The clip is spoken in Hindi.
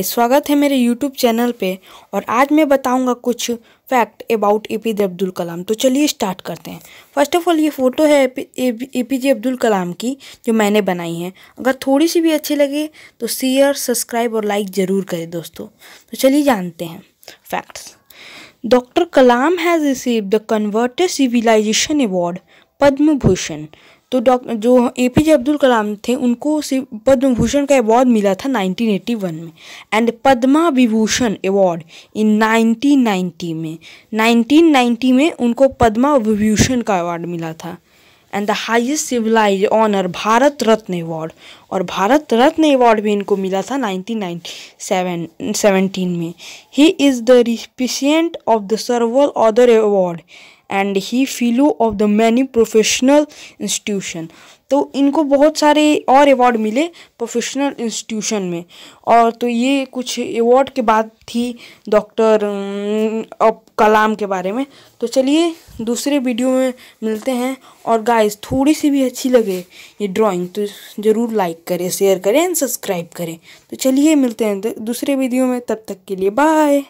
स्वागत है मेरे YouTube चैनल पे और आज मैं बताऊंगा कुछ fact about A P J Abdul Kalam तो चलिए स्टार्ट करते हैं फर्स्ट ऑफ ऑल ये फ़ोटो है ए पी जे अब्दुल कलाम की जो मैंने बनाई है अगर थोड़ी सी भी अच्छी लगे तो शेयर सब्सक्राइब और लाइक ज़रूर करें दोस्तों तो चलिए जानते हैं facts doctor Kalam has received the converted civilization award Padma Bhushan तो डॉक्टर जो ए पी जे अब्दुल कलाम थे उनको पद्म भूषण का अवार्ड मिला था 1981 में and Padma Vibhushan award in 1990 में 1990 में उनको पद्मा विभूषण का अवार्ड मिला था and the highest civilise honour Bharat Ratna award और भारत रत्न अवार्ड भी इनको मिला था नाइनटीन सेवनटीन में he is the recipient of the several other award and he fellow of the many professional institution तो इनको बहुत सारे और अवार्ड मिले प्रोफेशनल इंस्टीट्यूशन में और तो ये कुछ अवार्ड के बाद थी डॉक्टर कलाम के बारे में तो चलिए दूसरे वीडियो में मिलते हैं और गाइस थोड़ी सी भी अच्छी लगे ये ड्राइंग तो ज़रूर लाइक करें शेयर करें एंड सब्सक्राइब करें तो चलिए मिलते हैं दूसरे वीडियो में तब तक के लिए बाय